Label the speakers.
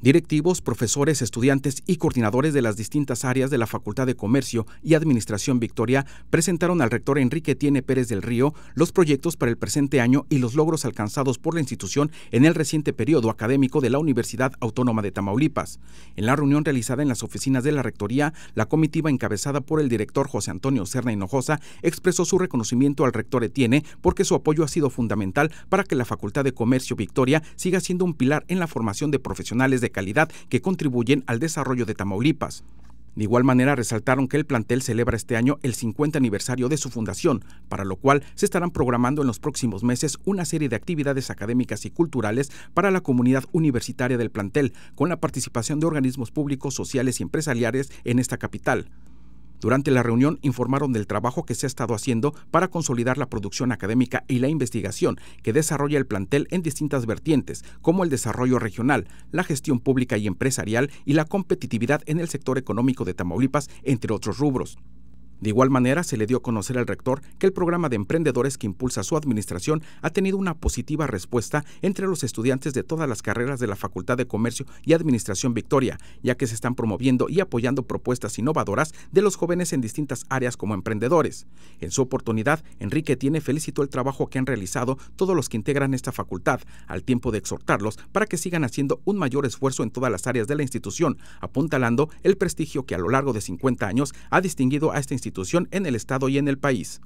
Speaker 1: Directivos, profesores, estudiantes y coordinadores de las distintas áreas de la Facultad de Comercio y Administración Victoria presentaron al rector Enrique Tiene Pérez del Río los proyectos para el presente año y los logros alcanzados por la institución en el reciente periodo académico de la Universidad Autónoma de Tamaulipas. En la reunión realizada en las oficinas de la Rectoría, la comitiva encabezada por el director José Antonio Cerna Hinojosa expresó su reconocimiento al rector Tiene porque su apoyo ha sido fundamental para que la Facultad de Comercio Victoria siga siendo un pilar en la formación de profesionales de calidad que contribuyen al desarrollo de Tamaulipas. De igual manera resaltaron que el plantel celebra este año el 50 aniversario de su fundación, para lo cual se estarán programando en los próximos meses una serie de actividades académicas y culturales para la comunidad universitaria del plantel, con la participación de organismos públicos, sociales y empresariales en esta capital. Durante la reunión informaron del trabajo que se ha estado haciendo para consolidar la producción académica y la investigación que desarrolla el plantel en distintas vertientes, como el desarrollo regional, la gestión pública y empresarial y la competitividad en el sector económico de Tamaulipas, entre otros rubros. De igual manera, se le dio a conocer al rector que el programa de emprendedores que impulsa su administración ha tenido una positiva respuesta entre los estudiantes de todas las carreras de la Facultad de Comercio y Administración Victoria, ya que se están promoviendo y apoyando propuestas innovadoras de los jóvenes en distintas áreas como emprendedores. En su oportunidad, Enrique Tiene felicitó el trabajo que han realizado todos los que integran esta facultad, al tiempo de exhortarlos para que sigan haciendo un mayor esfuerzo en todas las áreas de la institución, apuntalando el prestigio que a lo largo de 50 años ha distinguido a esta institución en el Estado y en el país.